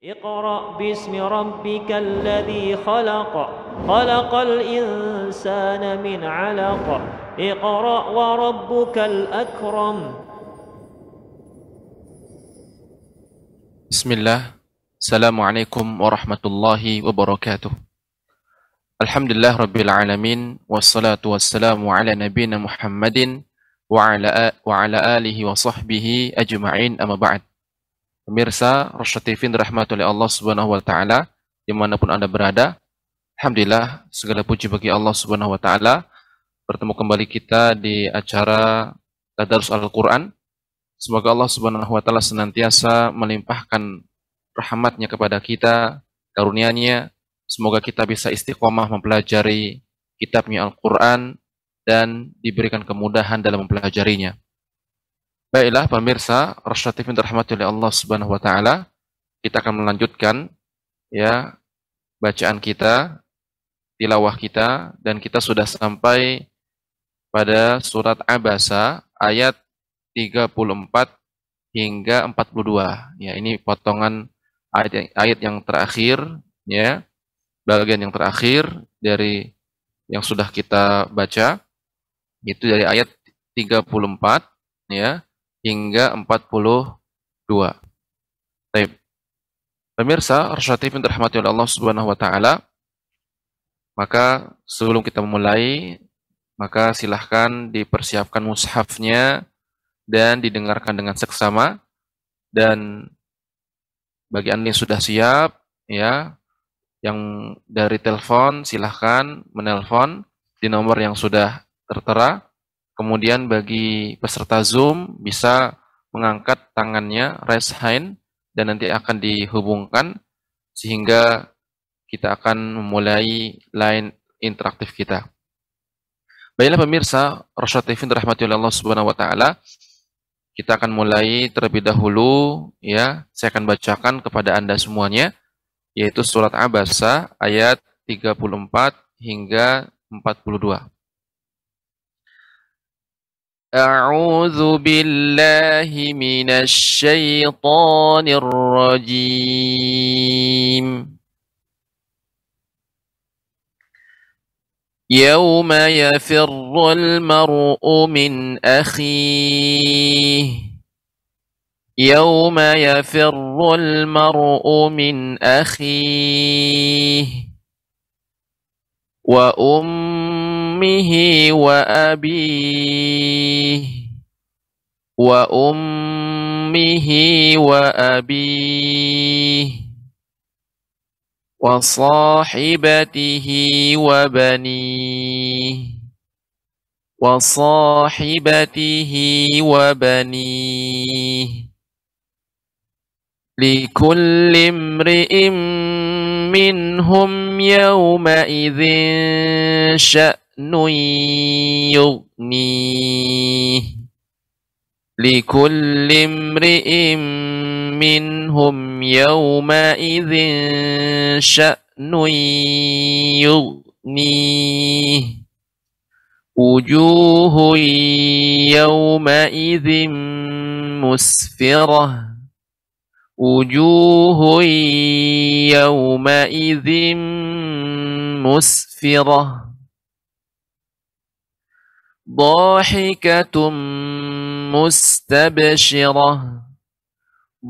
اقرأ باسم ربك الذي خلق خلق الإنسان من علق اقرأ وربك الأكرم بسم الله السلام عليكم ورحمة الله وبركاته الحمد لله رب العالمين والصلاة والسلام على نبينا محمد وعلى وعلى آله وصحبه أجمعين أما بعد Pemirsa Rosyad TV dirahmati oleh Allah Subhanahu wa taala dimanapun Anda berada. Alhamdulillah segala puji bagi Allah Subhanahu wa taala. Bertemu kembali kita di acara Tadarus Al-Qur'an. Semoga Allah Subhanahu wa taala senantiasa melimpahkan rahmatnya kepada kita, karunia-Nya. Semoga kita bisa istiqomah mempelajari kitabnya Al-Qur'an dan diberikan kemudahan dalam mempelajarinya. Baiklah pemirsa, Rasyatif yang dirahmati oleh Allah Subhanahu wa taala, kita akan melanjutkan ya bacaan kita, tilawah kita dan kita sudah sampai pada surat Abasa ayat 34 hingga 42. Ya, ini potongan ayat yang, ayat yang terakhir ya. Bagian yang terakhir dari yang sudah kita baca itu dari ayat 34 ya hingga 42. Baik. Pemirsa, Rasulullah yang dirahmati oleh Allah Subhanahu wa taala, maka sebelum kita memulai, maka silahkan dipersiapkan mushafnya dan didengarkan dengan seksama dan bagi Anda yang sudah siap ya yang dari telepon silahkan menelpon di nomor yang sudah tertera Kemudian bagi peserta Zoom bisa mengangkat tangannya, raise hand, dan nanti akan dihubungkan sehingga kita akan memulai line interaktif kita. Baiklah pemirsa, Rasulullah TV dirahmati oleh Allah Subhanahu wa taala. Kita akan mulai terlebih dahulu ya. Saya akan bacakan kepada Anda semuanya yaitu surat Abasa ayat 34 hingga 42. أعوذ بالله من الشيطان الرجيم يوم يفر المرء من أخيه يوم يفر المرء من أخيه وأمه أمه وأبيه وأمه وأبيه وصاحبته وبنيه وصاحبته وبنيه لكل امرئ منهم يومئذ شأن يغني لكل امرئ منهم يومئذ شأن يغنيه وجوه يومئذ مسفرة وجوه يومئذ مسفره ضاحكة مستبشرة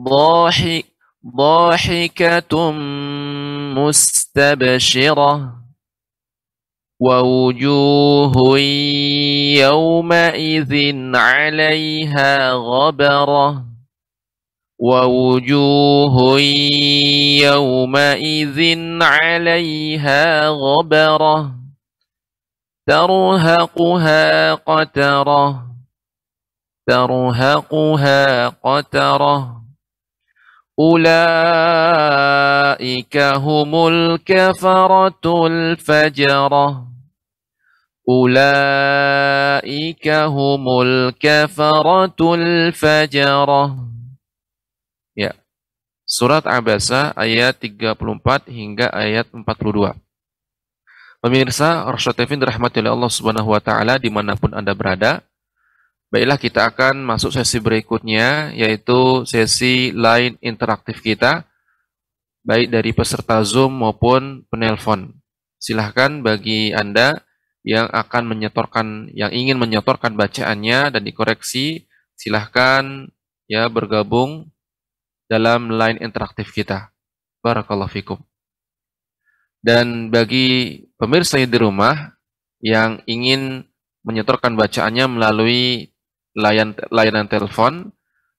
ضاحك ضاحكة مستبشرة ووجوه يومئذ عليها غبرة ووجوه يومئذ عليها غبره ترهقها قترة ترهقها قترة أولئك هم الكفرة الفجرة أولئك هم الكفرة الفجرة Ya. Surat Abasa ayat 34 hingga ayat 42. Pemirsa, Rasulullah TV dirahmati oleh Allah Subhanahu wa taala dimanapun Anda berada. Baiklah kita akan masuk sesi berikutnya yaitu sesi line interaktif kita baik dari peserta Zoom maupun penelpon. Silahkan bagi Anda yang akan menyetorkan yang ingin menyetorkan bacaannya dan dikoreksi silahkan ya bergabung dalam line interaktif kita. Barakallahu fikum. Dan bagi pemirsa di rumah yang ingin menyetorkan bacaannya melalui layan, layanan telepon,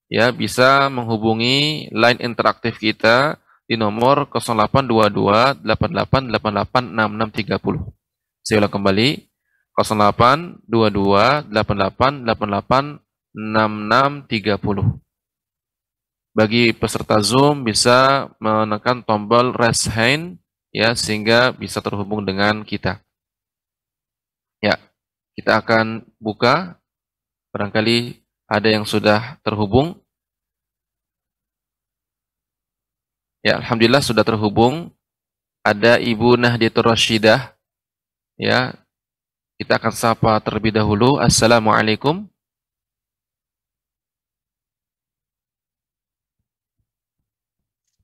ya bisa menghubungi line interaktif kita di nomor 0822 6630 Saya ulang kembali 0822 Bagi peserta Zoom bisa menekan tombol raise hand ya sehingga bisa terhubung dengan kita. Ya, kita akan buka barangkali ada yang sudah terhubung. Ya, alhamdulillah sudah terhubung. Ada Ibu Nahdiyatul Rasyidah. Ya, kita akan sapa terlebih dahulu. Assalamualaikum.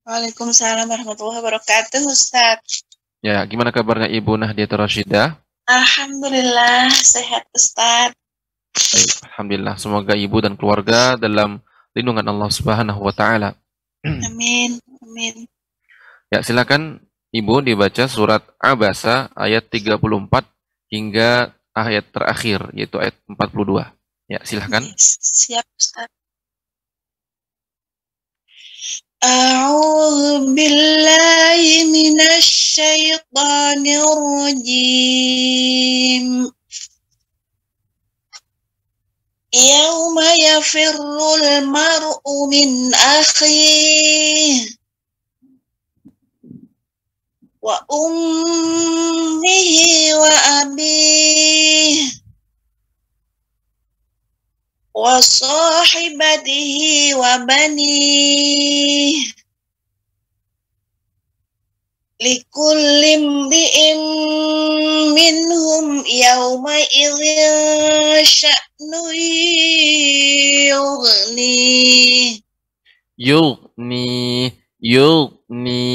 Waalaikumsalam warahmatullahi wabarakatuh, Ustaz. Ya, gimana kabarnya Ibu Nahdiyah Rashida? Alhamdulillah, sehat Ustaz. Baik, Alhamdulillah. Semoga Ibu dan keluarga dalam lindungan Allah Subhanahu wa taala. Amin. Amin. Ya, silakan Ibu dibaca surat Abasa ayat 34 hingga ayat terakhir yaitu ayat 42. Ya, silakan. Siap, Ustaz. أعوذ بالله من الشيطان الرجيم يوم يفر المرء من أخيه وأمه وأبيه وصاحبته wa bani likullim bi'in minhum yawma idhya yugni yugni yugni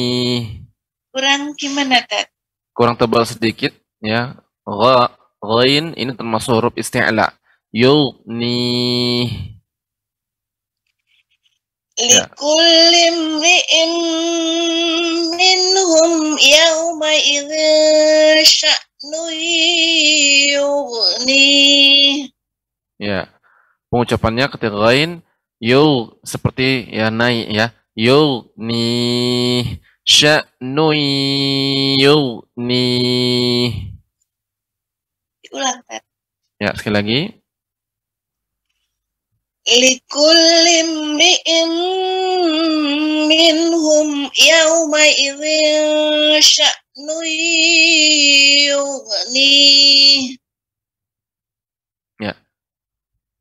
kurang gimana tat kurang tebal sedikit ya gha ghain ini termasuk huruf isti'la yugni لكل امرئ منهم يومئذ شأن nih. Ya. Pengucapannya ketika lain yul seperti ya naik ya. Yul ni nui yul ni. Ulang, Ya, sekali lagi minhum Ya.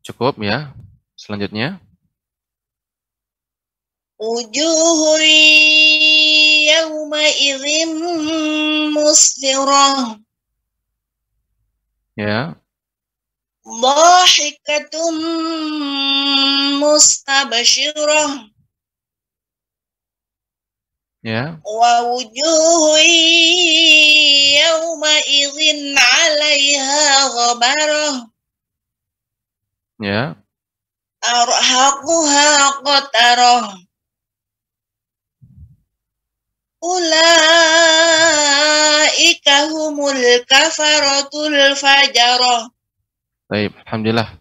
Cukup ya. Selanjutnya. Wujuhun yawma'idhin musfirah. Ya. Dahikatun mustabashirah Ya Wa wujuhi yawma izin alaiha ghabarah Ya Arhaquha qatarah Ulaika humul kafaratul fajarah Baik, alhamdulillah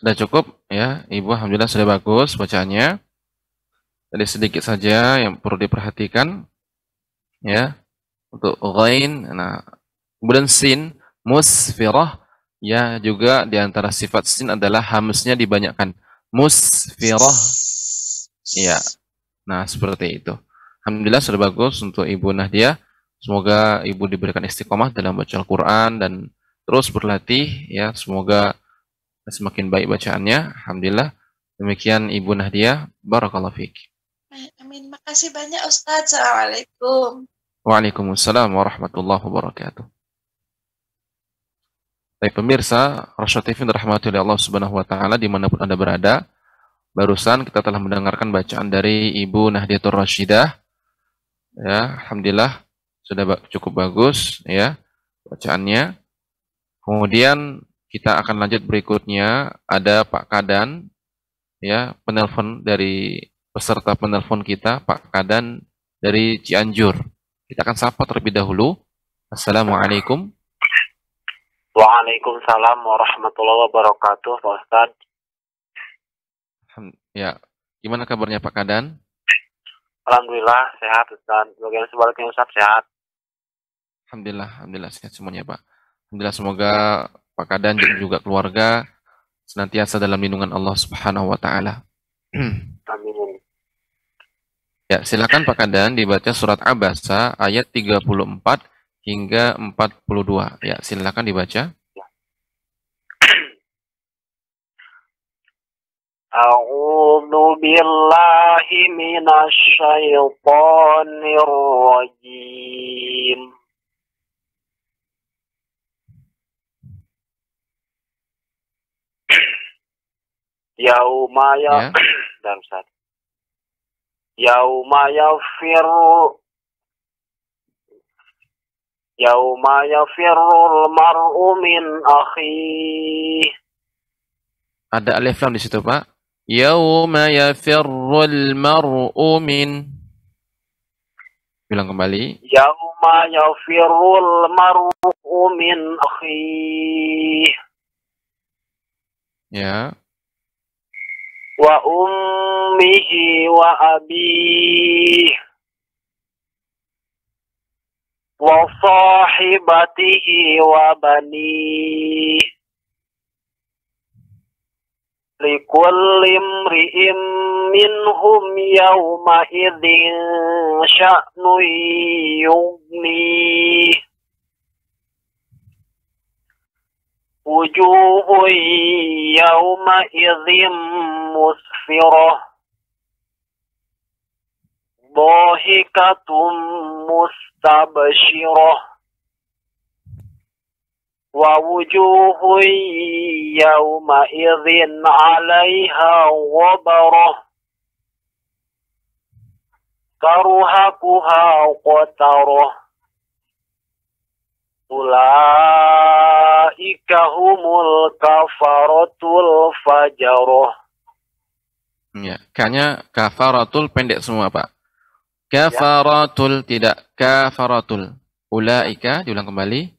sudah cukup ya. Ibu alhamdulillah sudah bagus bacaannya. jadi sedikit saja yang perlu diperhatikan ya. Untuk ghain, nah kemudian sin, musfirah ya juga di antara sifat sin adalah hamsnya dibanyakan. Musfirah. Ya. Nah, seperti itu. Alhamdulillah sudah bagus untuk Ibu Nahdia. Semoga Ibu diberikan istiqomah dalam baca Al-Quran dan terus berlatih ya semoga semakin baik bacaannya alhamdulillah demikian Ibu Nahdia barakallahu fiik amin makasih banyak Ustaz Assalamualaikum Waalaikumsalam warahmatullahi wabarakatuh Baik pemirsa, Rasul TV dirahmati oleh Allah Subhanahu wa taala dimanapun Anda berada. Barusan kita telah mendengarkan bacaan dari Ibu Nahdiatur Rashidah. Ya, alhamdulillah sudah cukup bagus ya bacaannya. Kemudian kita akan lanjut berikutnya ada Pak Kadan ya, penelpon dari peserta penelpon kita Pak Kadan dari Cianjur. Kita akan sapa terlebih dahulu. Assalamualaikum. Waalaikumsalam warahmatullahi wabarakatuh, Pak Ustaz. Ya, gimana kabarnya Pak Kadan? Alhamdulillah sehat Ustaz. Bagaimana sebaliknya Ustaz sehat? Alhamdulillah, alhamdulillah sehat semuanya Pak. Alhamdulillah semoga Pak Kadan dan juga keluarga senantiasa dalam lindungan Allah Subhanahu wa taala. Amin. Ya, silakan Pak Kadan dibaca surat Abasa ayat 34 hingga 42. Ya, silakan dibaca. أعوذ بالله من الشيطان الرجيم Yauma ya. Dalam satu. Yauma Firul Yauma firul mar'u min akhi. Ada alif lam di situ, Pak. Yauma firul mar'u min Bilang kembali. Yauma firul mar'u min akhi. Ya wa ummihi wa abihi wa sahibatihi wa bani likulli imri'in minhum yawma idhin sya'nu yughnih وجوه يومئذ مسفرة ضاحكة مستبشرة ووجوه يومئذ عليها غبره ترهقها قترة أولئك ulaika humul kafaratul fajaroh. Ya, kayaknya kafaratul pendek semua, Pak. Kafaratul ya. tidak kafaratul. Ulaika diulang kembali.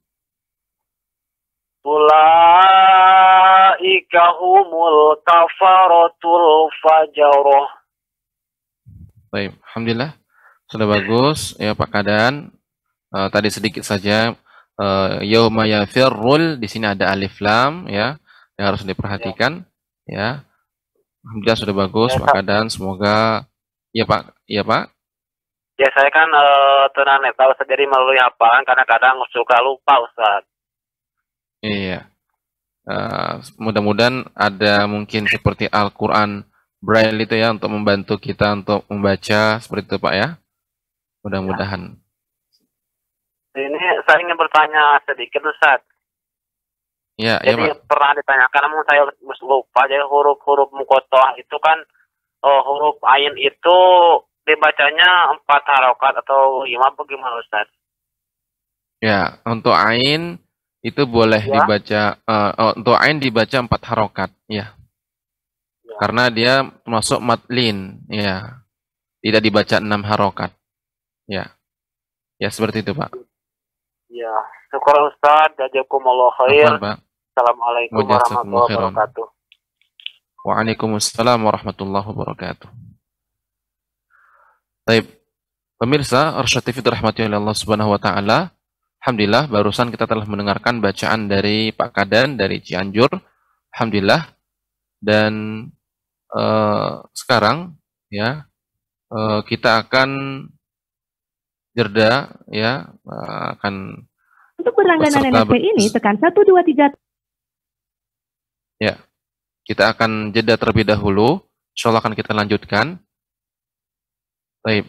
Ulaika humul kafaratul fajaroh. Baik, alhamdulillah. Sudah bagus ya Pak Kadan. Uh, tadi sedikit saja Eh, yauma yafirrul di sini ada alif lam ya yang harus diperhatikan ya. ya. Alhamdulillah sudah bagus ya, Pak Kadan semoga ya Pak ya Pak Ya saya kan uh, tunanetra Ustaz jadi melalui hafalan karena kadang suka lupa Ustaz. Iya. Uh, mudah-mudahan ada mungkin seperti Al-Qur'an Braille itu ya untuk membantu kita untuk membaca seperti itu Pak ya. Mudah-mudahan. Ya. Ini saya ingin bertanya sedikit Ustaz. Ya, ya Jadi ya, Pak. pernah ditanyakan namun saya lupa. Jadi huruf-huruf mukotoh itu kan oh, huruf ain itu dibacanya empat harokat atau lima bagaimana Ustaz? Ya, untuk ain itu boleh ya? dibaca uh, oh, untuk ain dibaca empat harokat ya. ya. Karena dia masuk matlin ya. Tidak dibaca enam harokat. Ya. Ya seperti itu, Pak. Ya, syukur Ustaz, jazakumullah khair. Assalamualaikum warahmatullahi wabarakatuh. Waalaikumsalam warahmatullahi wabarakatuh. Baik, pemirsa Arsyad TV dirahmati oleh Allah Subhanahu wa taala. Alhamdulillah barusan kita telah mendengarkan bacaan dari Pak Kadan dari Cianjur. Alhamdulillah dan uh, sekarang ya uh, kita akan Jerda ya eh, akan untuk berlangganan NSP ini tekan 1 2 3 Ya. Kita akan jeda terlebih dahulu. Insyaallah akan kita lanjutkan. Baik.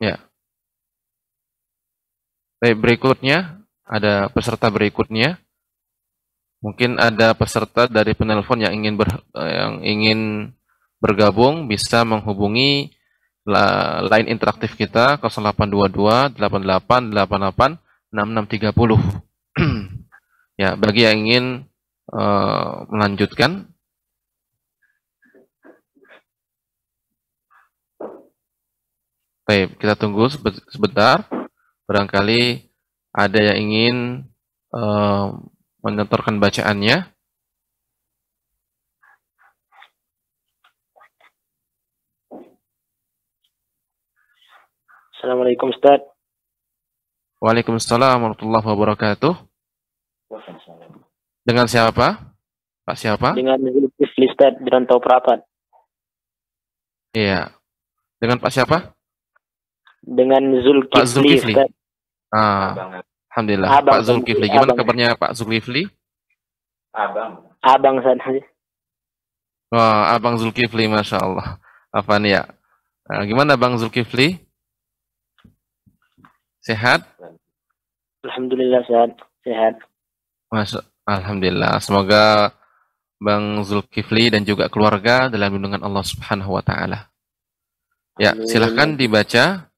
Ya. Baik, berikutnya ada peserta berikutnya. Mungkin ada peserta dari penelpon yang ingin ber, eh, yang ingin bergabung bisa menghubungi line interaktif kita 0822 88 6630. ya, bagi yang ingin uh, melanjutkan Baik, kita tunggu sebentar. Barangkali ada yang ingin uh, mencontorkan bacaannya. Assalamualaikum Ustaz. Waalaikumsalam warahmatullahi wabarakatuh. Dengan siapa? Pak siapa? Dengan Zulkifli Ustaz Rantau Prapat. Iya. Dengan Pak siapa? Dengan Zulkifli Pak Zulkifli. Ustaz. Ah. Alhamdulillah. Abang Pak Zulkifli, gimana abang. kabarnya Pak Zulkifli? Abang. Abang sana. Wah, Abang Zulkifli, Masya Allah. Apa nih ya? Nah, gimana Bang Zulkifli? Sehat? Alhamdulillah sehat. Sehat. Mas. Alhamdulillah. Semoga Bang Zulkifli dan juga keluarga dalam lindungan Allah Subhanahu wa taala. Ya, silahkan dibaca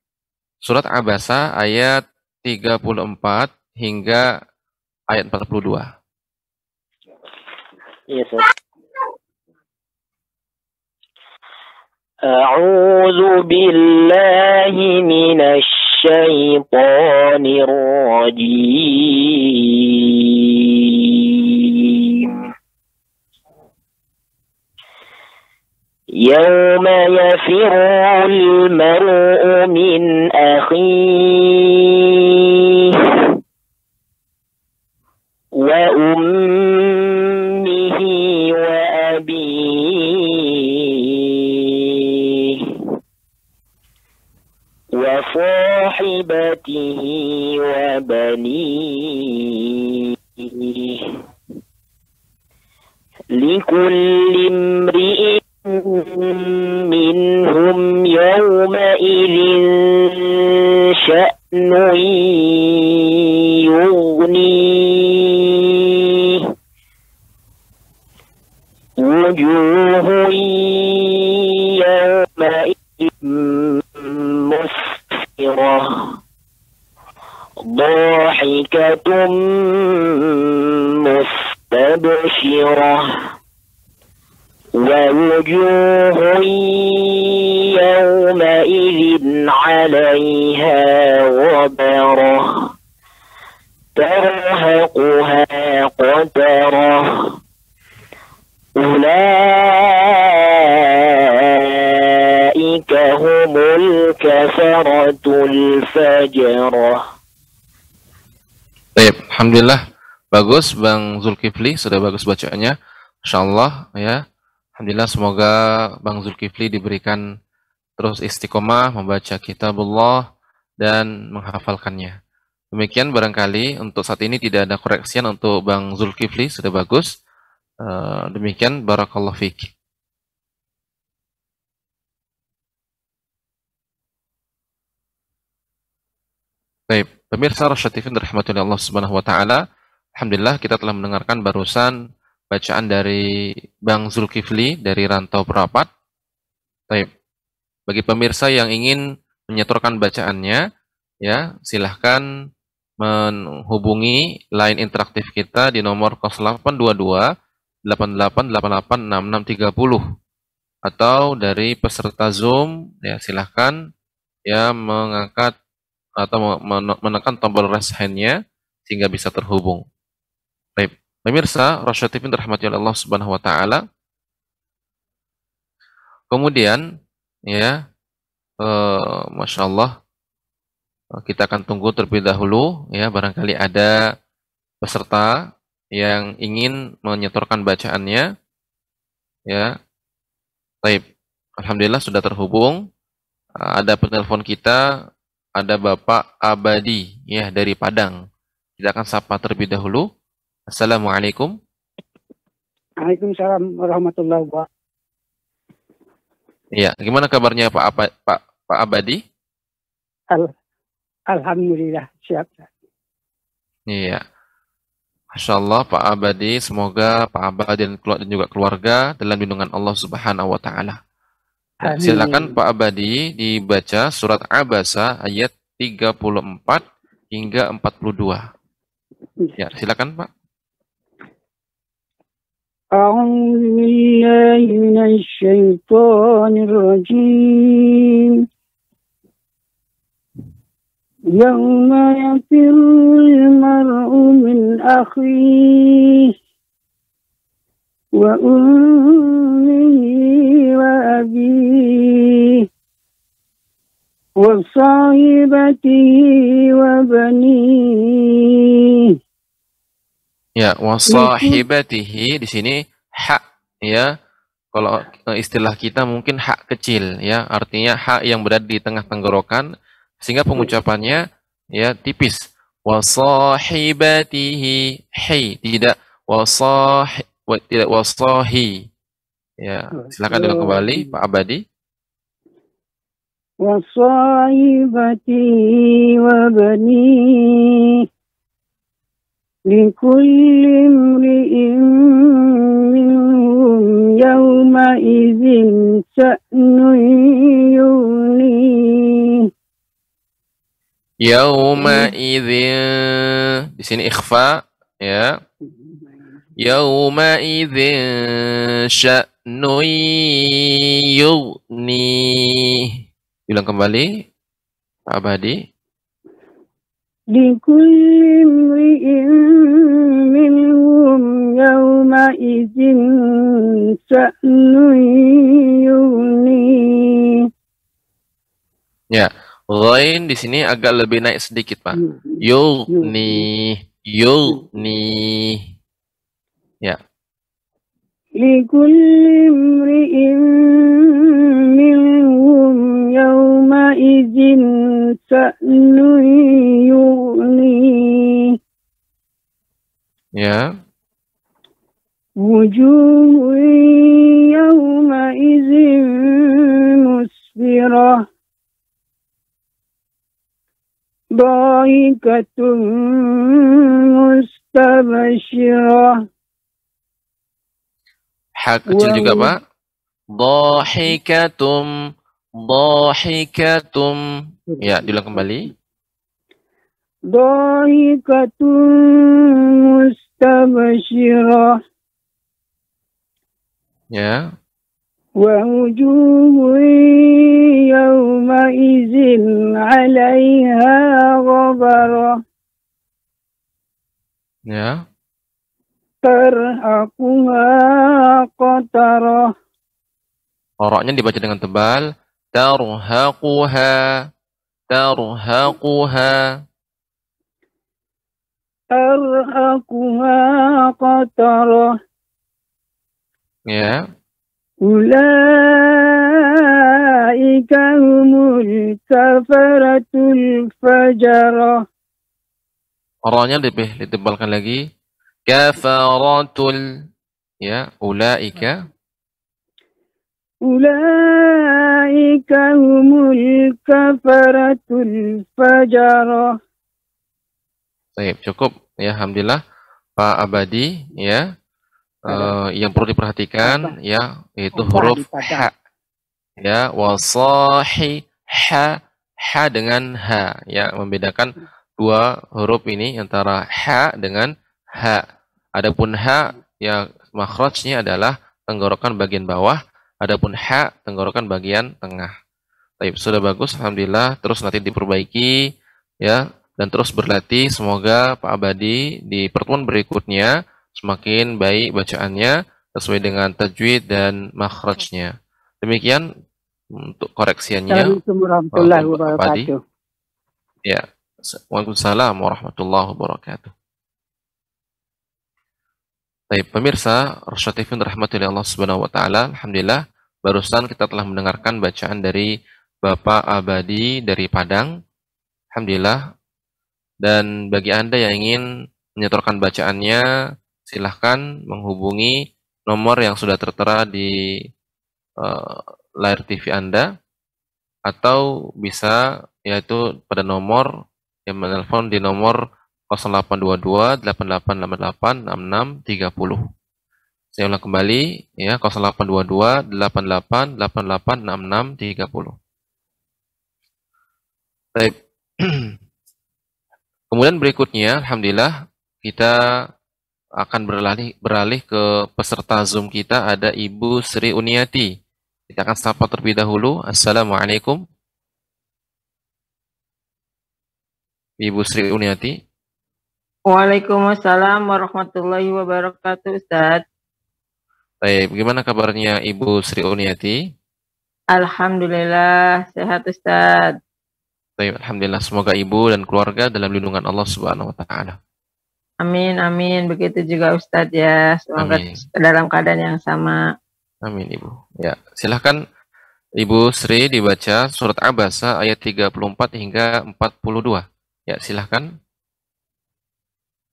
surat Abasa ayat 34 hingga ayat 42. yes, Ustaz. أعوذ بالله من الشيطان الرجيم يوم يفر المرء من أخيه وأمه وأبيه وصاحبته وبنيه لكل امرئ منهم يومئذ شأن يغنيه وجوه يومئذ مسفرة ضاحكة مستبشرة ووجوه يومئذ عليها غبرة ترهقها قترة أولئك هم الكفرة الفجرة طيب الحمد لله Bagus Bang Zulkifli sudah bagus bacaannya. Insyaallah ya. Alhamdulillah semoga Bang Zulkifli diberikan terus istiqomah membaca kitabullah dan menghafalkannya. Demikian barangkali untuk saat ini tidak ada koreksian untuk Bang Zulkifli, sudah bagus. Eh, demikian, Barakallah fiqh. Baik, pemirsa Rasyatifin rahmatullahi Allah Subhanahu wa taala. Alhamdulillah kita telah mendengarkan barusan bacaan dari Bang Zulkifli dari Rantau Perapat. Baik. Bagi pemirsa yang ingin menyetorkan bacaannya, ya silahkan menghubungi line interaktif kita di nomor 0822 atau dari peserta Zoom ya silahkan ya mengangkat atau menekan tombol raise hand-nya sehingga bisa terhubung. Baik. Pemirsa, Tifin terahmati oleh Allah Subhanahu wa taala. Kemudian ya eh, Masya Allah kita akan tunggu terlebih dahulu ya barangkali ada peserta yang ingin menyetorkan bacaannya ya baik Alhamdulillah sudah terhubung ada penelpon kita ada Bapak Abadi ya dari Padang kita akan sapa terlebih dahulu Assalamualaikum. Waalaikumsalam warahmatullahi wabarakatuh. Iya, gimana kabarnya Pak apa, Pak Pak Abadi? Al Alhamdulillah siap. Iya. Masya Allah Pak Abadi, semoga Pak Abadi dan, juga keluarga dalam lindungan Allah Subhanahu wa taala. Ya, silakan Pak Abadi dibaca surat Abasa ayat 34 hingga 42. Iya. Ya, silakan Pak. أعوذ بالله من الشيطان الرجيم يوم يفر المرء من أخيه وأمه وأبيه وصاحبته وبنيه Ya, wasahibatihi di sini hak ya. Kalau eh, istilah kita mungkin hak kecil ya, artinya hak yang berada di tengah tenggorokan sehingga pengucapannya ya tipis. Wasahibatihi hi tidak wasah tidak wasahi. Ya, silakan dengan kembali Pak Abadi. Wasahibatihi wa banihi Lingkulin lingkumin, yauma izin cintu ini. Yauma izin, di sini khafah ya. Yauma izin cintu yuni Ulang kembali, Abadi لكل امرئ منهم يومئذ شأن يغنيه Ya, Ghain di sini agak lebih naik sedikit, Pak. Yuni, yuni, Ya. Likulli imri'in minhum يومئذ شأن يغنيه Ya. وجوه يومئذ مسفرة مستبشرة حق kecil juga Pak. Dhahikatum Dohikatum. Ya, diulang kembali. Dohikatum mustabashirah. Ya. Wa wujuhun yawma izin 'alayha ghabarah. Ya. Terhakuha qatarah. Oroknya dibaca dengan tebal. ترهقها ترهقها ترهقها قترة Ya. Ulaika kafaratul fajarah. Orangnya lebih ditebalkan lagi. Kafaratul ya ulaika أولئك هم الكفرة الفجرة Baik, cukup ya alhamdulillah Pak Abadi ya. Uh, yang perlu diperhatikan iya. ya itu huruf ha. Ya, wasahi ha ha dengan ha ya membedakan dua huruf ini antara ha dengan ha. Adapun ha ya makhrajnya adalah tenggorokan bagian bawah Adapun ha tenggorokan bagian tengah. Baik, sudah bagus alhamdulillah. Terus nanti diperbaiki ya dan terus berlatih semoga Pak Abadi di pertemuan berikutnya semakin baik bacaannya sesuai dengan tajwid dan makhrajnya. Demikian untuk koreksiannya. Assalamualaikum warahmatullahi wabarakatuh. Ya. Waalaikumsalam warahmatullahi wabarakatuh. Baik, pemirsa, Rasul TV dirahmati oleh Allah Subhanahu wa taala. Alhamdulillah, barusan kita telah mendengarkan bacaan dari Bapak Abadi dari Padang. Alhamdulillah. Dan bagi Anda yang ingin menyetorkan bacaannya, silahkan menghubungi nomor yang sudah tertera di uh, layar TV Anda atau bisa yaitu pada nomor yang menelpon di nomor 0822 8888 6630. Saya ulang kembali ya 0822 8888 6630. Baik. Kemudian berikutnya alhamdulillah kita akan beralih beralih ke peserta Zoom kita ada Ibu Sri Uniati. Kita akan sapa terlebih dahulu. Assalamualaikum. Ibu Sri Uniati. Waalaikumsalam warahmatullahi wabarakatuh, Ustaz. Baik, bagaimana kabarnya Ibu Sri Uniati? Alhamdulillah, sehat Ustaz. Baik, Alhamdulillah, semoga Ibu dan keluarga dalam lindungan Allah Subhanahu wa taala. Amin, amin. Begitu juga Ustadz ya. Semoga amin. dalam keadaan yang sama. Amin, Ibu. Ya, silahkan Ibu Sri dibaca surat Abasa ayat 34 hingga 42. Ya, silahkan.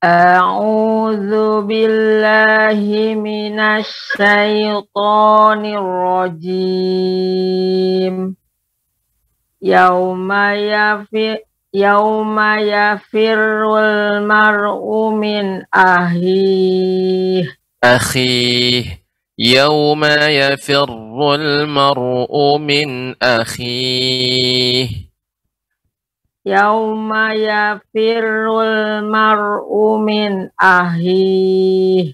أعوذ بالله من الشيطان الرجيم يوم يفر يوم يفر المرء من أهيه أخيه يوم يفر المرء من أخيه Yauma ya firul marumin ahi.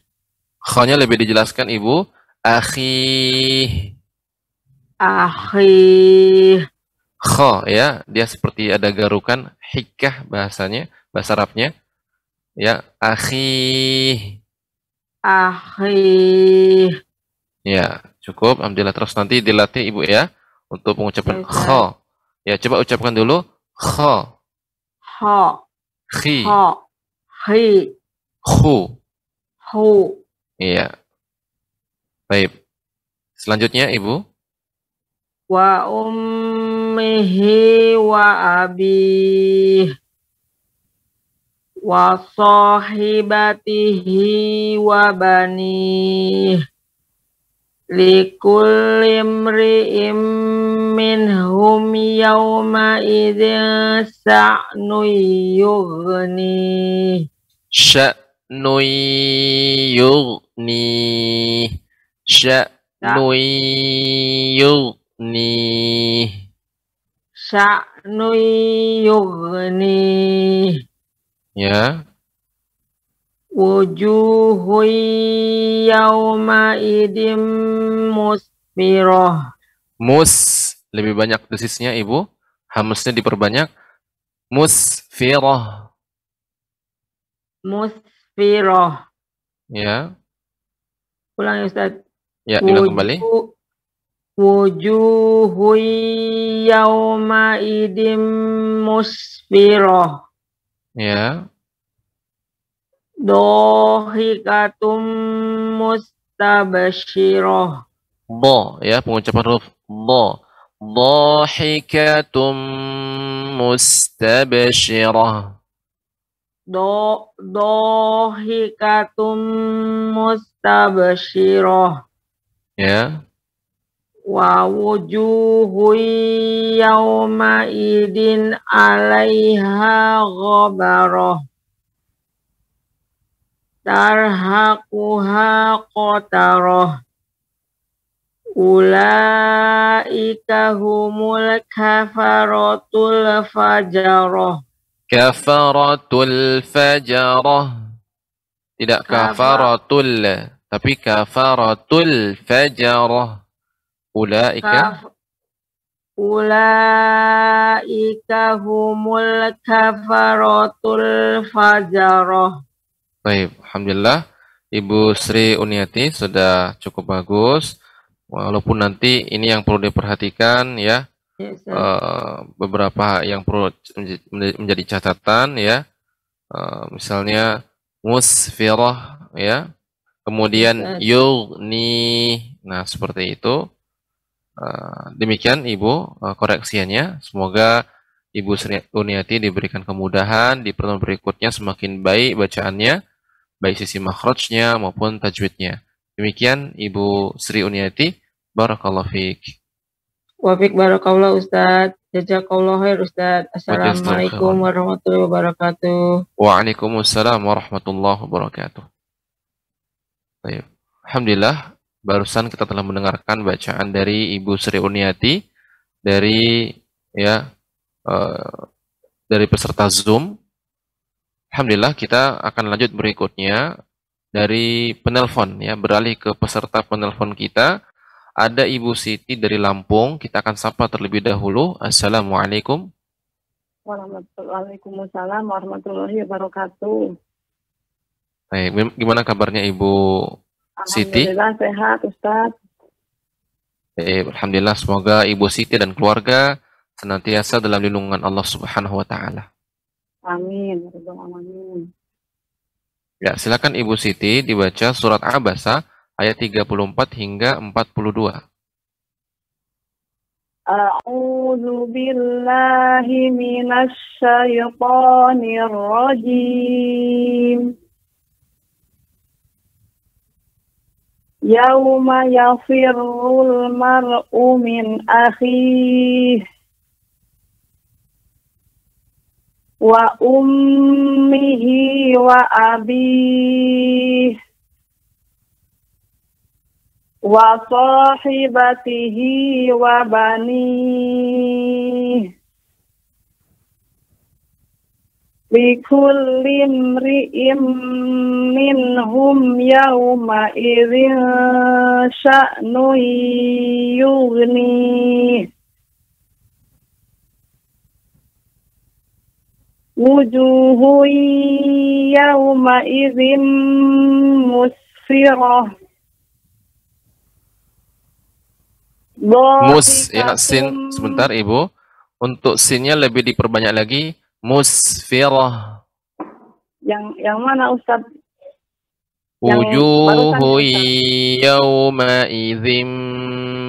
Khonya lebih dijelaskan Ibu. ahi ahi Kho ya, dia seperti ada garukan hikah bahasanya, bahasa Arabnya. Ya, ahi ahi Ya, cukup. Alhamdulillah terus nanti dilatih Ibu ya untuk pengucapan kho. Ya, coba ucapkan dulu kha ha khi ha hi hu hu iya baik selanjutnya ibu wa ummihi wa abi wa sahibatihi wa banih لكل امرئ منهم يومئذ شأن يغنيه شأن يغنيه شأن يغنيه شأن يغنيه يا wujuhu idim musmiroh. Mus, lebih banyak desisnya ibu. Hamusnya diperbanyak. Musfiroh. Musfiroh. Ya. Ulang ya Ustaz. Ya, ulang kembali. Wujuhu idim musfiroh. Ya. Dohikatum mustabashiroh. Bo, ya, pengucapan huruf bo. Dohikatum mustabashiroh. Do, dohikatum mustabashiroh. Ya. Wa wujuhu yawma idin alaiha ghabaroh tarhaquha qatarah ulaika humul kafaratul fajaroh. kafaratul fajaroh, tidak kafaratul tapi kafaratul fajaroh ulaika Kaf ulaika humul kafaratul fajaroh. Baik, Alhamdulillah. Ibu Sri Uniati sudah cukup bagus. Walaupun nanti ini yang perlu diperhatikan ya, uh, beberapa yang perlu menjadi catatan ya, uh, misalnya musfirah ya, kemudian iya, yugni, nah seperti itu. Uh, demikian Ibu uh, koreksiannya. Semoga Ibu Sri Uniati diberikan kemudahan di pertemuan berikutnya semakin baik bacaannya baik sisi makhrajnya maupun tajwidnya. Demikian Ibu Sri Uniati, Barakallahu fiik. Wafik barakallahu Ustadz. Jazakallah khair Ustaz. Assalamualaikum warahmatullahi wabarakatuh. Waalaikumsalam warahmatullahi wabarakatuh. Baik. Alhamdulillah, barusan kita telah mendengarkan bacaan dari Ibu Sri Uniati dari ya uh, dari peserta Zoom Alhamdulillah kita akan lanjut berikutnya dari penelpon ya beralih ke peserta penelpon kita ada Ibu Siti dari Lampung kita akan sapa terlebih dahulu Assalamualaikum Waalaikumsalam warahmatullahi wabarakatuh gimana kabarnya Ibu Siti? Alhamdulillah sehat Ustaz hey, Alhamdulillah semoga Ibu Siti dan keluarga senantiasa dalam lindungan Allah Subhanahu wa taala. Amin. Amin. Ya, silakan Ibu Siti dibaca surat Abasa ayat 34 hingga 42. A'udzu billahi minasy syaithanir rajim. Yauma yafirrul mar'u min akhihi wa ummihi wa abi wa sahibatihi wa bani bi kulli imri'in minhum yawma idhin sya'nu yughnih وجوه يومئذ مسفرة Mus ya sin sebentar ibu untuk sinnya lebih diperbanyak lagi musfirah yang yang mana Ustaz wujuhu yawma idzim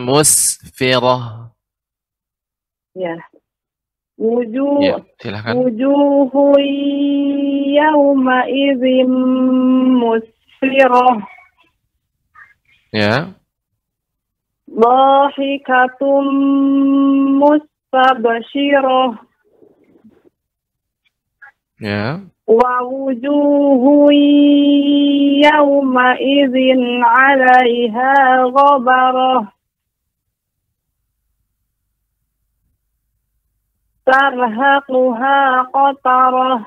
musfirah ya وجوه يومئذ مسفرة يا ضاحكة مستبشرة يا ووجوه يومئذ عليها غبره tarhaquha qatarah.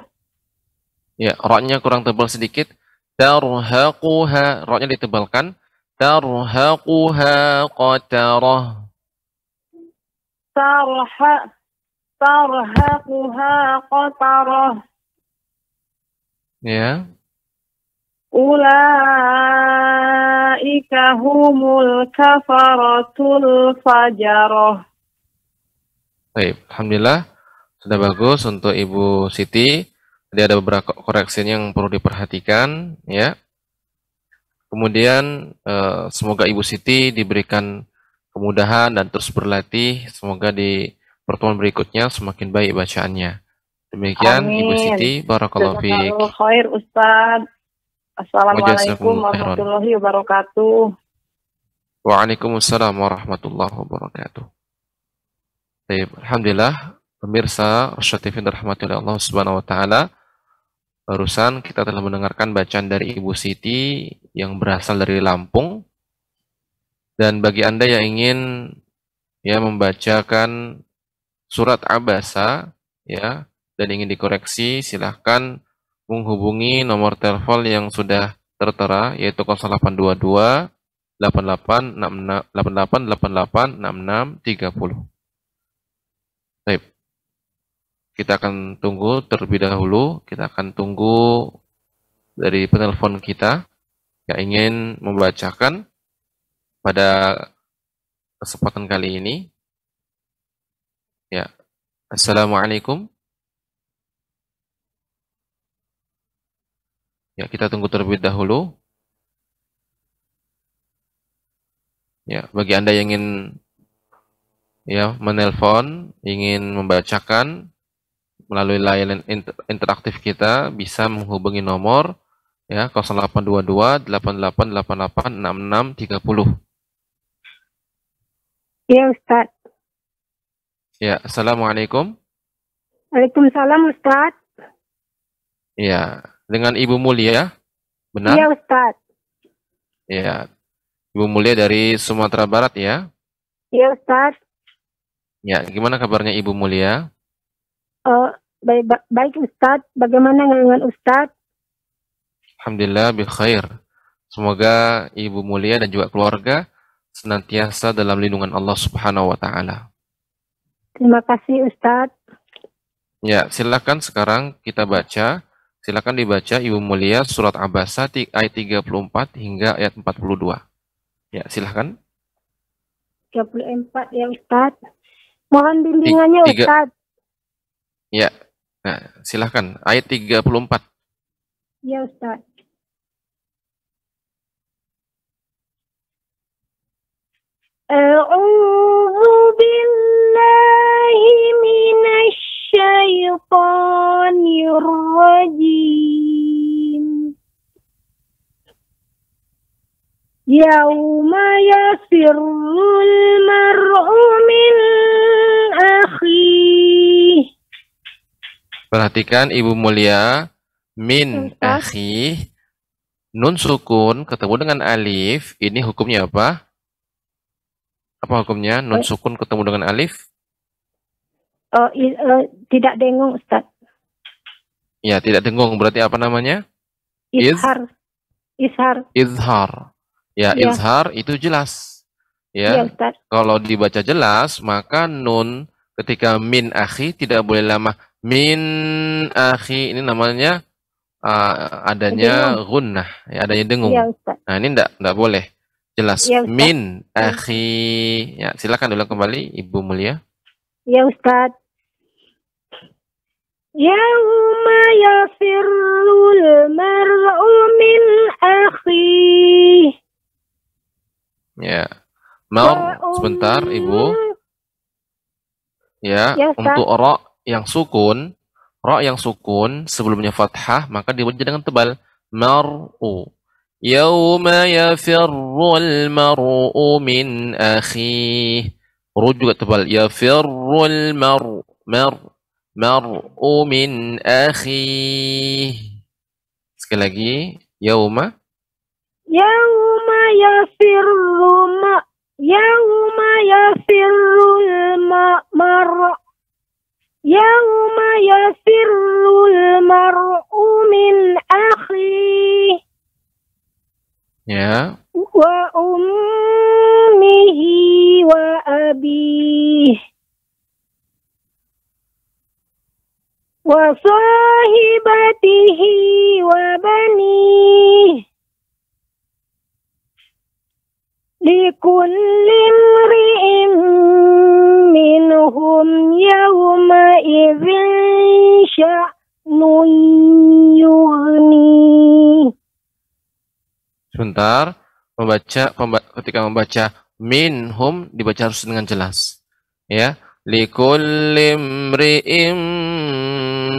Ya, roknya kurang tebal sedikit. Tarhaquha, roknya ditebalkan. Tarhaquha qatarah. Tarha tarhaquha qatarah. Ya. Ulaika humul kafaratul fajarah. Baik, alhamdulillah sudah bagus untuk Ibu Siti. Jadi ada beberapa koreksinya yang perlu diperhatikan ya. Kemudian eh, semoga Ibu Siti diberikan kemudahan dan terus berlatih. Semoga di pertemuan berikutnya semakin baik bacaannya. Demikian Amin. Ibu Siti, barakallahu fiik. khair Ustaz. Assalamualaikum warahmatullahi wabarakatuh. Waalaikumsalam warahmatullahi wabarakatuh. Baik, alhamdulillah pemirsa Rasyadifin rahmati Allah Subhanahu wa taala. Barusan kita telah mendengarkan bacaan dari Ibu Siti yang berasal dari Lampung. Dan bagi Anda yang ingin ya membacakan surat Abasa ya dan ingin dikoreksi silahkan menghubungi nomor telepon yang sudah tertera yaitu 0822 88 88 88 66 30 kita akan tunggu terlebih dahulu. Kita akan tunggu dari penelpon kita yang ingin membacakan pada kesempatan kali ini. Ya, Assalamualaikum. Ya, kita tunggu terlebih dahulu. Ya, bagi Anda yang ingin ya menelpon, ingin membacakan melalui layanan interaktif kita bisa menghubungi nomor ya 0822 8888 6630. Ya Ustaz. Ya, Assalamualaikum. Waalaikumsalam Ustaz. Ya, dengan Ibu Mulia, benar? Ya Ustaz. Ya, Ibu Mulia dari Sumatera Barat ya? Ya Ustaz. Ya, gimana kabarnya Ibu Mulia? Uh, baik, baik Ustadz. Bagaimana dengan Ustadz? Alhamdulillah bil khair. Semoga ibu mulia dan juga keluarga senantiasa dalam lindungan Allah Subhanahu wa taala. Terima kasih Ustadz. Ya, silakan sekarang kita baca. Silakan dibaca Ibu Mulia surat Abasa ayat 34 hingga ayat 42. Ya, silakan. 34 ya Ustadz. Mohon bimbingannya Ustaz. Ya. Nah, silahkan. Ayat 34. Ya, Ustaz. أعوذ بالله من الشيطان الرجيم يوم يفر المرء من Perhatikan Ibu Mulia, min akhi, nun sukun ketemu dengan alif, ini hukumnya apa? Apa hukumnya? Nun eh. sukun ketemu dengan alif? Uh, uh, tidak dengung, Ustaz. Ya, tidak dengung. Berarti apa namanya? Izhar. Izhar. Izhar. Ya, ya. izhar itu jelas. Ya, ya kalau dibaca jelas, maka nun ketika min akhi tidak boleh lama min akhi ini namanya uh, adanya dengung. ya, adanya dengung. Ya, Nah, ini enggak enggak boleh. Jelas. Ya, min ya. akhi. Ya, silakan dulu kembali Ibu Mulia. Ya, Ustaz. يوم يفر المرء من أخيه Ya, mau sebentar ibu. Ya, ya untuk orang yang sukun, roh yang sukun sebelumnya fathah maka dibaca dengan tebal mar'u. Yauma yafirrul mar'u min akhi. Ru juga tebal. Yafirrul mar'u mar mar'u min akhi. Sekali lagi, yauma Yauma yafirru ma Yauma yafirrul ma mar'u يوم يفر المرء من أخيه yeah. وأمه وأبيه وصاحبته وبنيه لكل امرئ منهم يومئذ شأن يغنيه Sebentar, membaca, membaca ketika membaca minhum dibaca harus dengan jelas. Ya, likullimri'im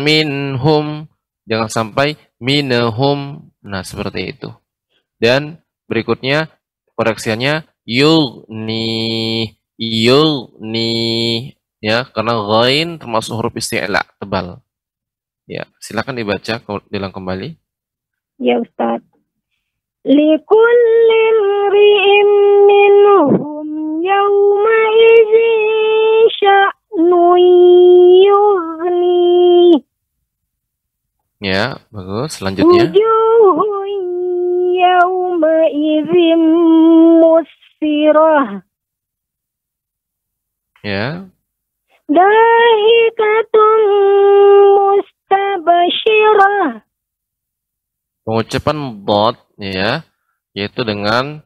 minhum jangan sampai minhum. Nah, seperti itu. Dan berikutnya koreksiannya yugni yugni ya karena ghain termasuk huruf isti'la tebal. Ya, silakan dibaca ulang kembali. Ya Ustaz. لكل امرئ minhum يومئذ شأن يغنيه. Ya, bagus. Selanjutnya. يومئذ musfirah Ya. Dahikatun mustabashirah Pengucapan bot ya, yaitu dengan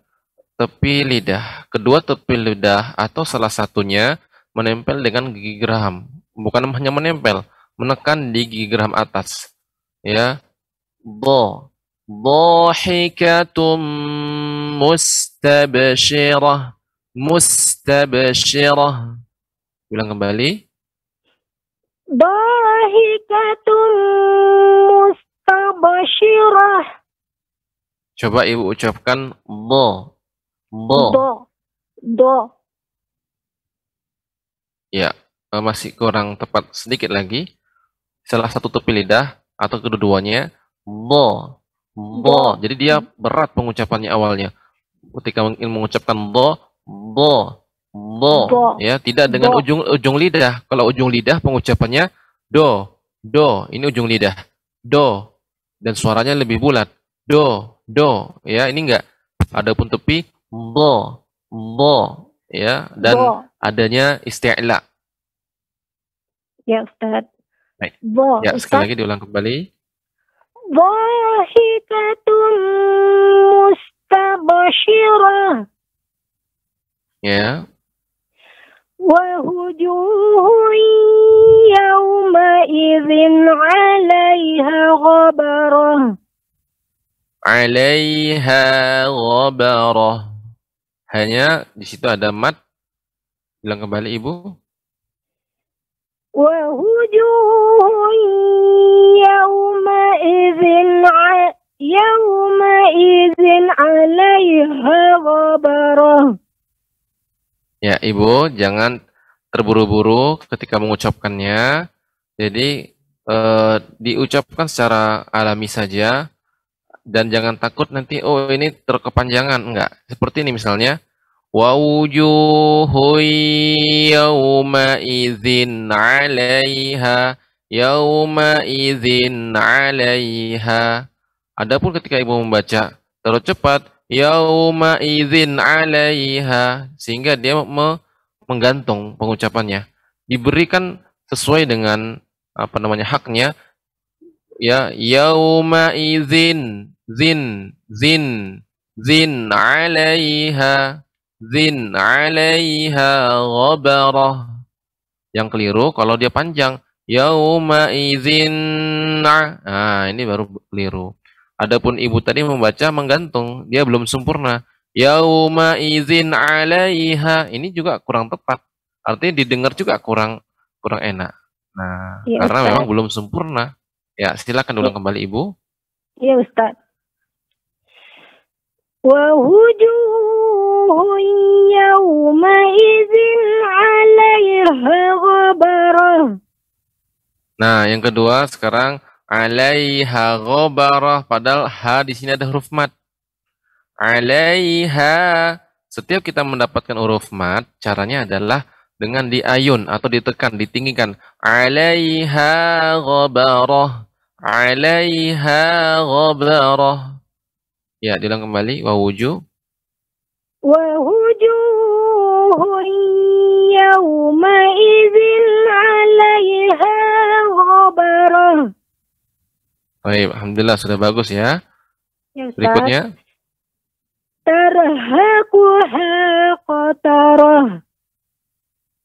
tepi lidah. Kedua tepi lidah atau salah satunya menempel dengan gigi geraham. Bukan hanya menempel, menekan di gigi geraham atas. Ya. bot. ضاحكة مستبشرة مستبشرة ulang kembali ضاحكة مستبشرة coba ibu ucapkan bo bo do do ya eh, masih kurang tepat sedikit lagi salah satu tepi lidah atau kedua-duanya bo bo. Jadi dia berat pengucapannya awalnya. Ketika ingin mengucapkan bo, bo, bo, ya tidak dengan ujung ujung lidah. Kalau ujung lidah pengucapannya do, do. Ini ujung lidah. Do dan suaranya lebih bulat. Do, do. Ya, ini enggak ada pun tepi bo, bo. Ya, dan bo. adanya istilah Ya, Ustaz. Baik. Bo, ya, Ustaz. sekali lagi diulang kembali. Ya. alaiha ghabarah. Alaiha ghabarah. Hanya di situ ada mat. Bilang kembali ibu. يومئذ يومئذ عليها Ya, Ibu, jangan terburu-buru ketika mengucapkannya. Jadi, eh, diucapkan secara alami saja dan jangan takut nanti oh ini terkepanjangan enggak. Seperti ini misalnya, izin alaiha عليها izin alaiha. Adapun ketika ibu membaca terlalu cepat Yawma izin 'alaiha sehingga dia me menggantung pengucapannya diberikan sesuai dengan apa namanya haknya ya yauma izin zin zin zin 'alaiha zin 'alaiha ghabarah. Yang keliru kalau dia panjang yauma izin. Nah, ini baru keliru. Adapun ibu tadi membaca menggantung, dia belum sempurna. Yauma izin 'alaiha. Ini juga kurang tepat. Artinya didengar juga kurang kurang enak. Nah, ya, karena Ustaz. memang belum sempurna. Ya, silakan ulang ya. kembali Ibu. Iya, Ustaz. Wa wujuh Nah, yang kedua sekarang alaiha ghabarah padahal ha di sini ada huruf mat. Alaiha setiap kita mendapatkan huruf mat caranya adalah dengan diayun atau ditekan, ditinggikan. Alaiha ghabarah. Alaiha ghabarah. Ya, diulang kembali wa wujuh ووجوه يومئذ عليها غبرة Baik, Alhamdulillah sudah bagus ya. ya Berikutnya. Tarhaquha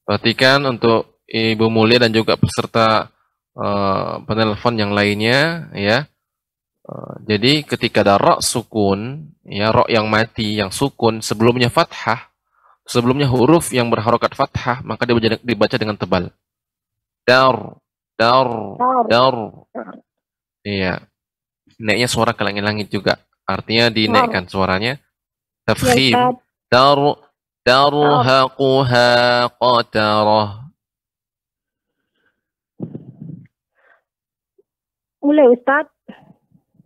Perhatikan untuk Ibu Mulia dan juga peserta uh, penelpon yang lainnya ya. Eh, jadi ketika ada ro sukun, ya rok yang mati, yang sukun, sebelumnya fathah, sebelumnya huruf yang berharokat fathah, maka dia dibaca, dengan tebal. Dar, dar, dar. Iya. Naiknya suara ke langit-langit juga. Artinya dinaikkan suaranya. Ya, Tafkhim. Dar, dar darhaquha qatarah. Mulai Ustaz.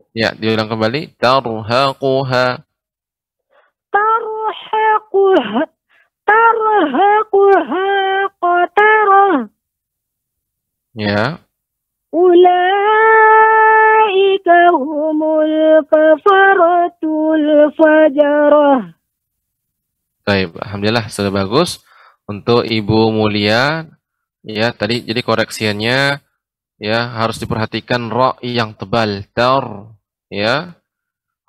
Ya, diulang kembali. Tarhaquha. Tarhaquha. Tarhaquha qatarah. Ya. Ulaika humul kafaratul fajarah. Baik, alhamdulillah sudah bagus. Untuk Ibu Mulia, ya tadi jadi koreksiannya ya harus diperhatikan ro yang tebal. Tar ya.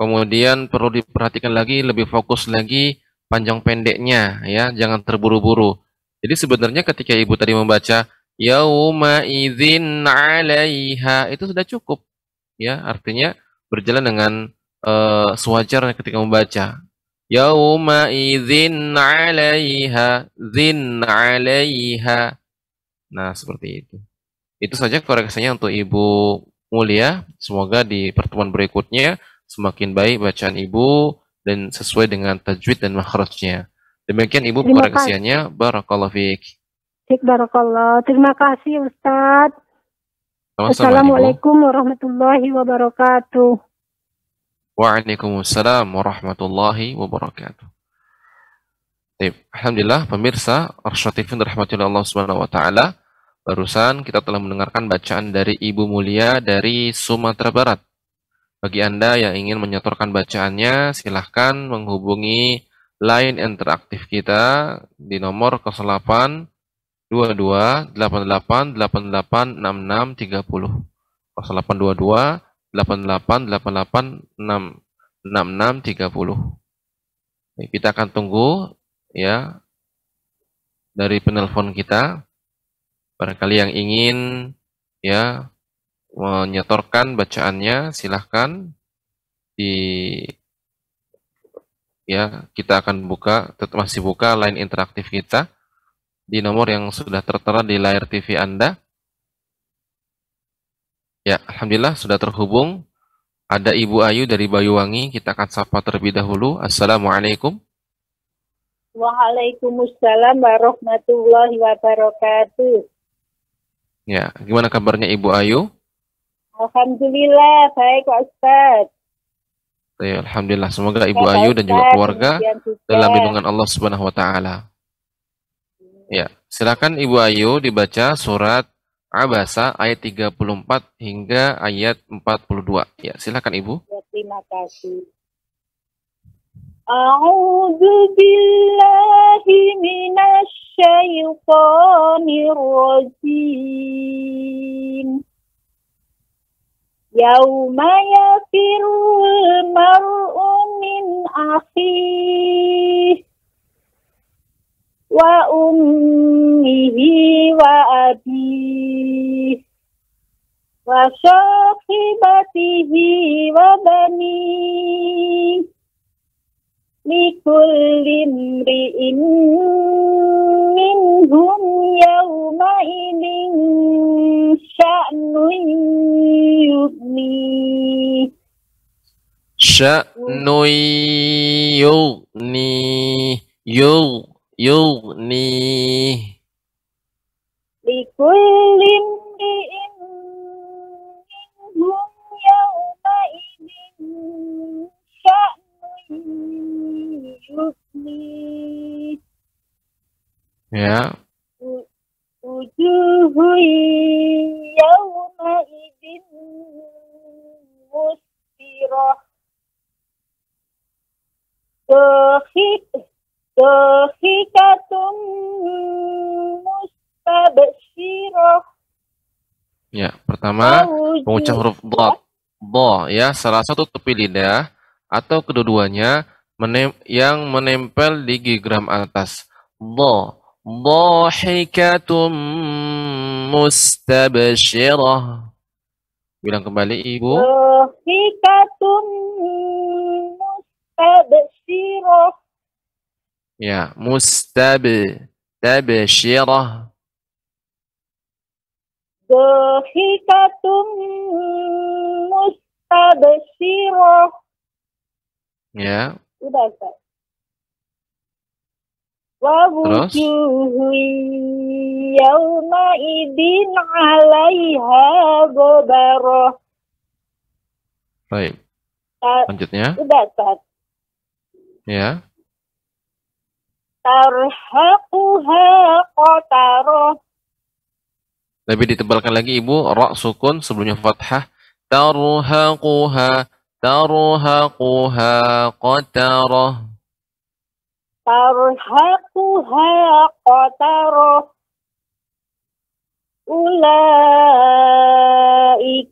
Kemudian perlu diperhatikan lagi lebih fokus lagi panjang pendeknya ya, jangan terburu-buru. Jadi sebenarnya ketika ibu tadi membaca yauma idzin 'alaiha itu sudah cukup ya, artinya berjalan dengan uh, sewajarnya ketika membaca. Yauma idzin 'alaiha zin 'alaiha. Nah, seperti itu. Itu saja koreksinya untuk Ibu mulia. Semoga di pertemuan berikutnya semakin baik bacaan Ibu dan sesuai dengan tajwid dan makhrajnya. Demikian Ibu pada kesiannya. Barakallahu fiik. barakallah. Terima kasih Ustaz. Assalamualaikum warahmatullahi wabarakatuh. Waalaikumsalam warahmatullahi wabarakatuh. Baik, alhamdulillah pemirsa Arsyad TV rahmatullah Allah Subhanahu wa taala. Barusan kita telah mendengarkan bacaan dari Ibu Mulia dari Sumatera Barat. Bagi Anda yang ingin menyetorkan bacaannya, silahkan menghubungi line interaktif kita di nomor 08 22 88 88 66 30. 0822 88 88 6 66 30. Kita akan tunggu ya dari penelpon kita. Barangkali yang ingin ya menyetorkan bacaannya silahkan di ya kita akan buka tetap masih buka line interaktif kita di nomor yang sudah tertera di layar TV Anda. Ya, alhamdulillah sudah terhubung. Ada Ibu Ayu dari Bayuwangi, kita akan sapa terlebih dahulu. Assalamualaikum. Waalaikumsalam warahmatullahi wabarakatuh. Ya, gimana kabarnya Ibu Ayu? Alhamdulillah, baik Pak Ustaz. Ya, Alhamdulillah, semoga Ibu Ayu dan juga keluarga dalam lindungan Allah Subhanahu wa taala. Hmm. Ya, silakan Ibu Ayu dibaca surat Abasa ayat 34 hingga ayat 42. Ya, silakan Ibu. Ya, terima kasih. أعوذ بالله من الشيطان الرجيم يوم يفر المرء من أخيه وأمه وأبيه وصاحبته وبنيه لكل امرئ منهم يومئذ شأن يغنيه شأن يغنيه يغ يغنيه لكل امرئ منهم يومئذ شأن husni. Ya. Wujuhu yawma idin musfirah. Dohik, dohikatum mustabsyirah. Ya, pertama pengucap huruf dha. Dha ya, salah satu tepi lidah atau kedua menem yang menempel di gigram atas. Dha. Dhahikatum mustabsyirah. Bilang kembali Ibu. Dhahikatum mustabsyirah. Ya, mustab tabsyirah. Dhahikatum mustabsyirah. Ya, Udah, Ustaz. yawma idin alaiha gobaroh. Baik. Lanjutnya. Udah, Ustaz. Ya. Tarhaquha qataroh. Lebih ditebalkan lagi Ibu, ra sukun sebelumnya fathah. Tarhaquha ترهقها قترة ترهقها قترة أولئك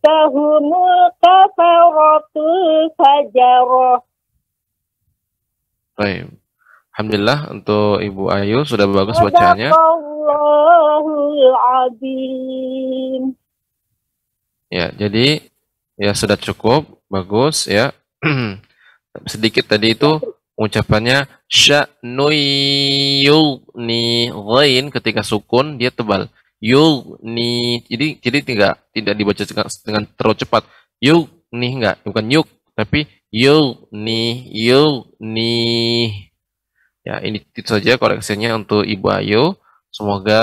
هم الكفرة الفجرة طيب Alhamdulillah untuk Ibu Ayu sudah bagus bacaannya. Ya, jadi ya sudah cukup bagus ya. Sedikit tadi itu ucapannya sya'nuyugni lain ketika sukun dia tebal. Yugni jadi jadi tidak tidak dibaca dengan terlalu cepat. Yugni enggak, bukan yuk tapi yugni yugni. Ya, ini itu saja koreksinya untuk Ibu Ayu. Semoga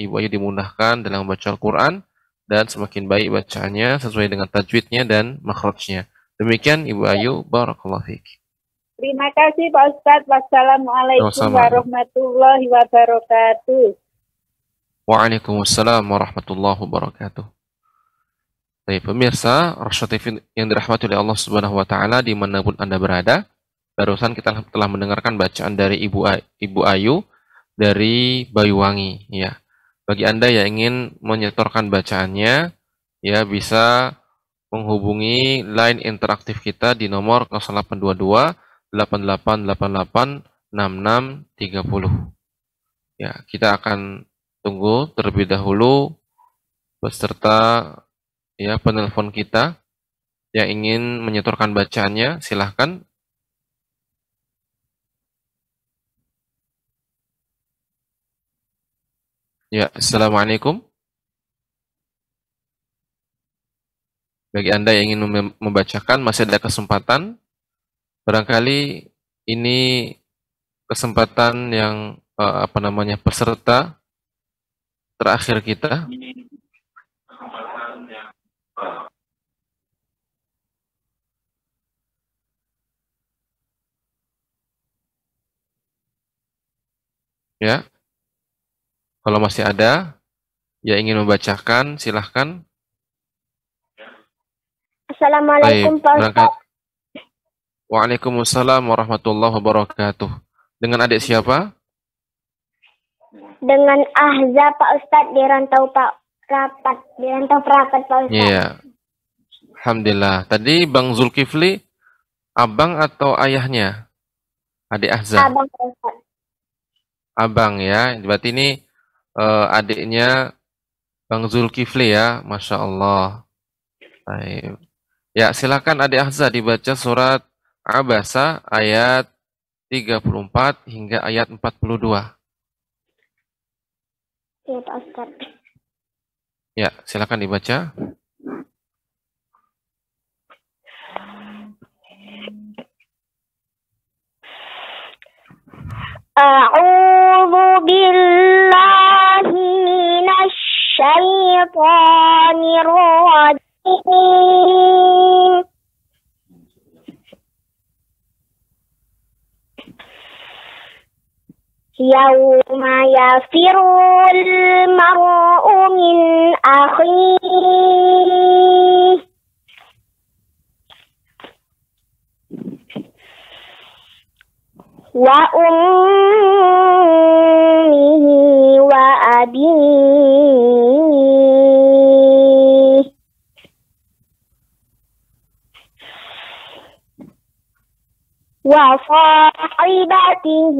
Ibu Ayu dimudahkan dalam membaca Al-Qur'an dan semakin baik bacaannya sesuai dengan tajwidnya dan makhrajnya. Demikian Ibu Ayu, barakallahu fiik. Terima kasih Pak Ustadz. Wassalamualaikum sama warahmatullahi wabarakatuh. Waalaikumsalam warahmatullahi wabarakatuh. Baik pemirsa, Rasyad TV yang dirahmati oleh Allah Subhanahu wa taala di pun Anda berada. Barusan kita telah mendengarkan bacaan dari Ibu Ibu Ayu dari Bayuwangi ya. Bagi Anda yang ingin menyetorkan bacaannya, ya bisa menghubungi line interaktif kita di nomor 0822 8888 6630. Ya, kita akan tunggu terlebih dahulu peserta ya penelpon kita yang ingin menyetorkan bacaannya silahkan Ya, Assalamualaikum. Bagi Anda yang ingin membacakan, masih ada kesempatan. Barangkali ini kesempatan yang eh, apa namanya peserta terakhir kita. Ya. Kalau masih ada yang ingin membacakan, silahkan. Assalamualaikum Pak Waalaikumsalam warahmatullahi wabarakatuh. Dengan adik siapa? Dengan Ahza Pak Ustadz di Rantau Pak Rapat, di Rantau Perapat Pak Ustadz. Iya. Alhamdulillah. Tadi Bang Zulkifli abang atau ayahnya? Adik Ahza. Abang Pak Ustadz. Abang ya. Berarti ini uh, adiknya Bang Zulkifli ya, masya Allah. Baik. Ya, silakan adik Ahza dibaca surat Abasa ayat 34 hingga ayat 42. Iya, ya, silakan dibaca. الراجعين يوم يفر المرء من أخيه وأمه وأبيه وصاحبته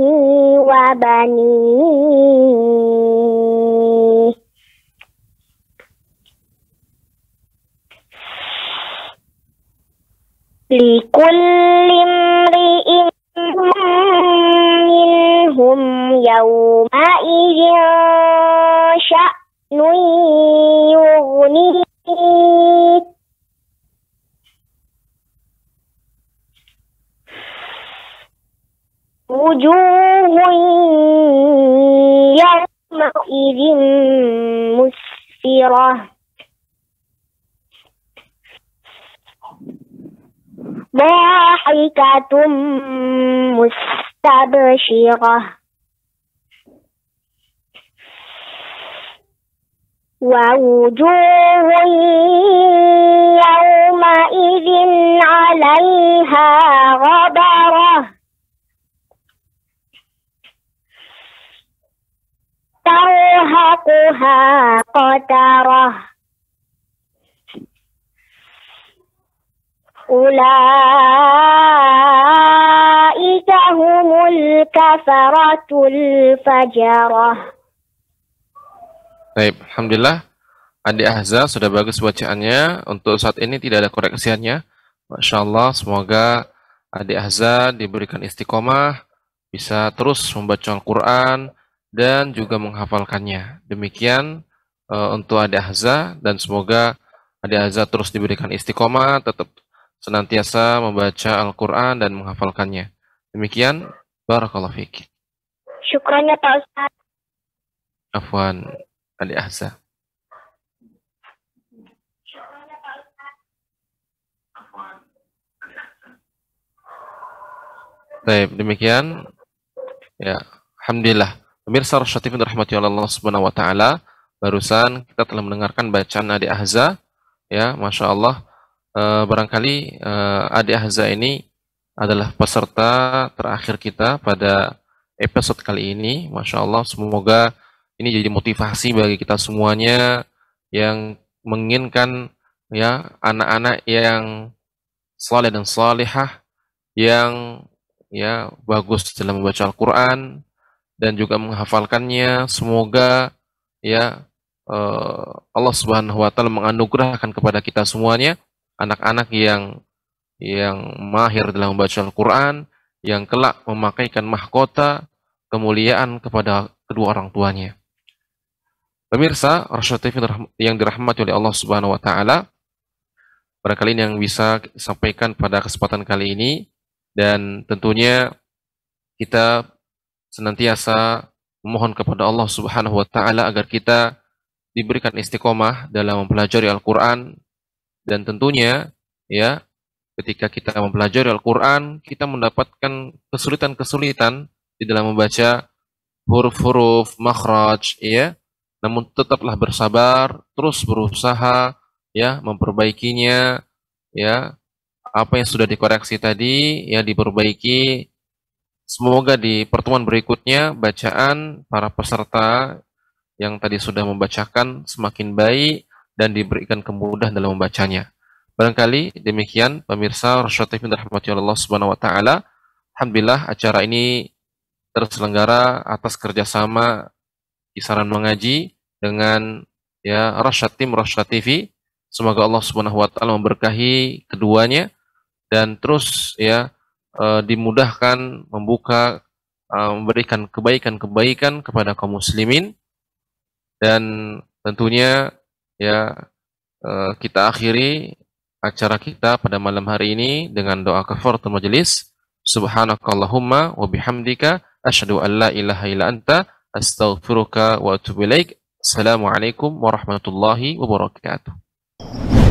وبنيه لكل امرئ منهم يومئذ مستبشرة ووجوه يومئذ عليها غبرة ترهقها قتره أولئك هم الكفرة الفجرة Baik, Alhamdulillah. Andi Ahza sudah bagus bacaannya. Untuk saat ini tidak ada koreksiannya. Masya Allah, semoga Andi Ahza diberikan istiqomah, bisa terus membaca Al-Quran, dan juga menghafalkannya. Demikian uh, untuk Adi Ahza dan semoga Adi Ahza terus diberikan istiqomah, tetap senantiasa membaca Al-Quran dan menghafalkannya. Demikian, Barakallahu Fik. Syukrannya Pak Ustaz. Afwan, Ali Ahza. Baik, demikian. Ya, alhamdulillah. Pemirsa Rasyatifin rahmati Allah Subhanahu wa taala, barusan kita telah mendengarkan bacaan Adi Ahza. Ya, Masya Allah Eh, barangkali uh, Ade Ahza ini adalah peserta terakhir kita pada episode kali ini. Masya Allah, semoga ini jadi motivasi bagi kita semuanya yang menginginkan ya anak-anak yang saleh dan salihah yang ya bagus dalam membaca Al-Qur'an dan juga menghafalkannya. Semoga ya eh, Allah Subhanahu wa taala menganugerahkan kepada kita semuanya anak-anak yang yang mahir dalam membaca Al-Quran, yang kelak memakaikan mahkota kemuliaan kepada kedua orang tuanya. Pemirsa, Rasulullah TV yang dirahmati oleh Allah Subhanahu wa taala, pada kali ini yang bisa sampaikan pada kesempatan kali ini dan tentunya kita senantiasa memohon kepada Allah Subhanahu wa taala agar kita diberikan istiqomah dalam mempelajari Al-Qur'an dan tentunya ya ketika kita mempelajari Al-Qur'an, kita mendapatkan kesulitan-kesulitan di dalam membaca huruf-huruf makhraj ya. Namun tetaplah bersabar, terus berusaha ya memperbaikinya ya. Apa yang sudah dikoreksi tadi ya diperbaiki Semoga di pertemuan berikutnya bacaan para peserta yang tadi sudah membacakan semakin baik dan diberikan kemudahan dalam membacanya. Barangkali demikian pemirsa Rasyatif bin Rahmati Allah Subhanahu wa taala. Alhamdulillah acara ini terselenggara atas kerjasama kisaran mengaji dengan ya Rasyad Tim Rasyad TV. Semoga Allah Subhanahu wa taala memberkahi keduanya dan terus ya eh, dimudahkan membuka eh, memberikan kebaikan-kebaikan kepada kaum muslimin dan tentunya ya eh, kita akhiri acara kita pada malam hari ini dengan doa kafaratul majelis. Subhanakallahumma wa bihamdika asyhadu an la ilaha illa anta astaghfiruka wa atubu ilaik. Assalamualaikum warahmatullahi wabarakatuh.